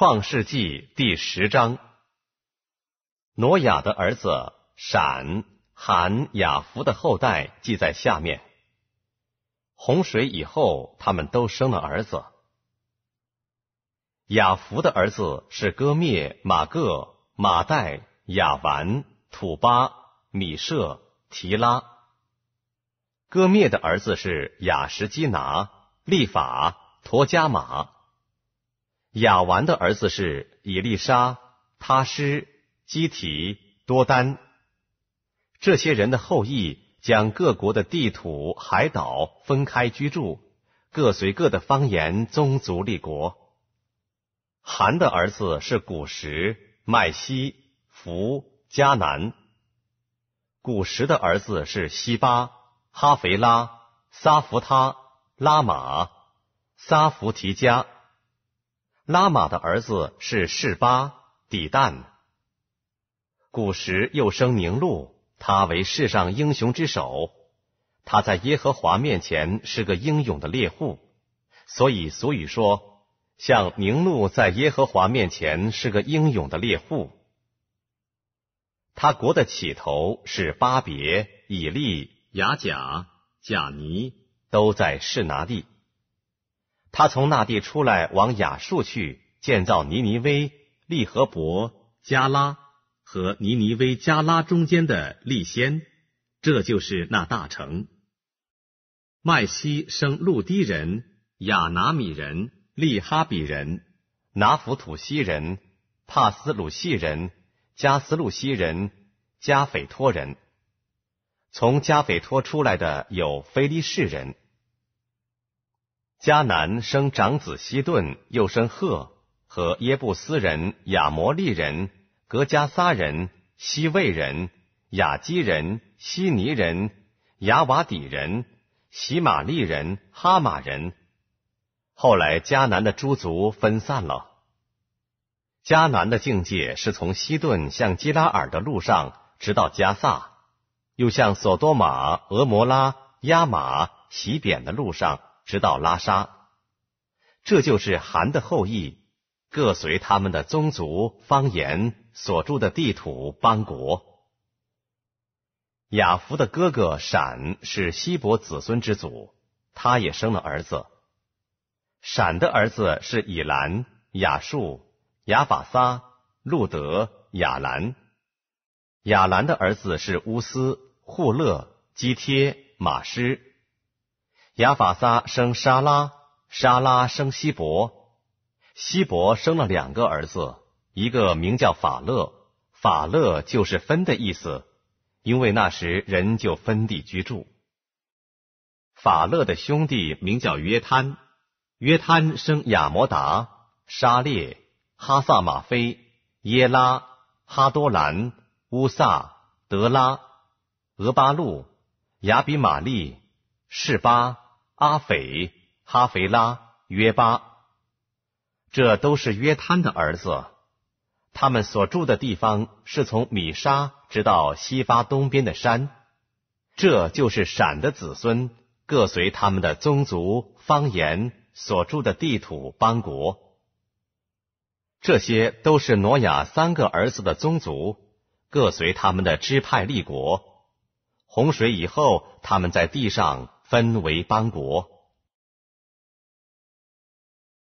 创世纪第十章：挪亚的儿子闪、含、雅弗的后代记在下面。洪水以后，他们都生了儿子。雅弗的儿子是哥灭、马各、马代、亚完、土巴、米舍、提拉。哥灭的儿子是雅什基拿、利法、陀加马。亚完的儿子是以利沙、他师、基提、多丹，这些人的后裔将各国的地土、海岛分开居住，各随各的方言、宗族立国。韩的儿子是古时、麦西、福加南。古时的儿子是西巴、哈肥拉、撒弗他、拉马、撒弗提加。拉玛的儿子是示巴、底旦。古时又生明禄，他为世上英雄之首。他在耶和华面前是个英勇的猎户，所以俗语说：“像明禄在耶和华面前是个英勇的猎户。”他国的起头是巴别、以利、亚甲、贾尼，都在示拿地。他从那地出来，往亚述去建造尼尼微、利和伯、加拉和尼尼微加拉中间的利先，这就是那大城。麦西生路堤人、亚拿米人、利哈比人、拿弗土西人、帕斯鲁西人、加斯路西人、加斐托人。从加斐托出来的有菲利士人。迦南生长子希顿，又生赫和耶布斯人、亚摩利人、格加撒人、西魏人、雅基人、西尼人、雅瓦底人、喜玛利人、哈马人。后来迦南的诸族分散了。迦南的境界是从西顿向基拉尔的路上，直到加萨；又向索多玛、俄摩拉、亚玛、洗扁的路上。直到拉沙，这就是韩的后裔各随他们的宗族、方言所住的地土邦国。雅弗的哥哥闪是希伯子孙之祖，他也生了儿子。闪的儿子是以兰、雅述、雅法撒、路德、雅兰。雅兰的儿子是乌斯、户勒、基贴、马施。亚法撒生沙拉，沙拉生希伯，希伯生了两个儿子，一个名叫法勒，法勒就是分的意思，因为那时人就分地居住。法勒的兄弟名叫约摊，约摊生亚摩达、沙列、哈萨马菲、耶拉、哈多兰、乌萨、德拉、俄巴路、亚比玛丽、士巴。阿斐、哈斐拉、约巴，这都是约摊的儿子。他们所住的地方是从米沙直到西巴东边的山。这就是闪的子孙各随他们的宗族方言所住的地土邦国。这些都是挪亚三个儿子的宗族各随他们的支派立国。洪水以后，他们在地上。分为邦国。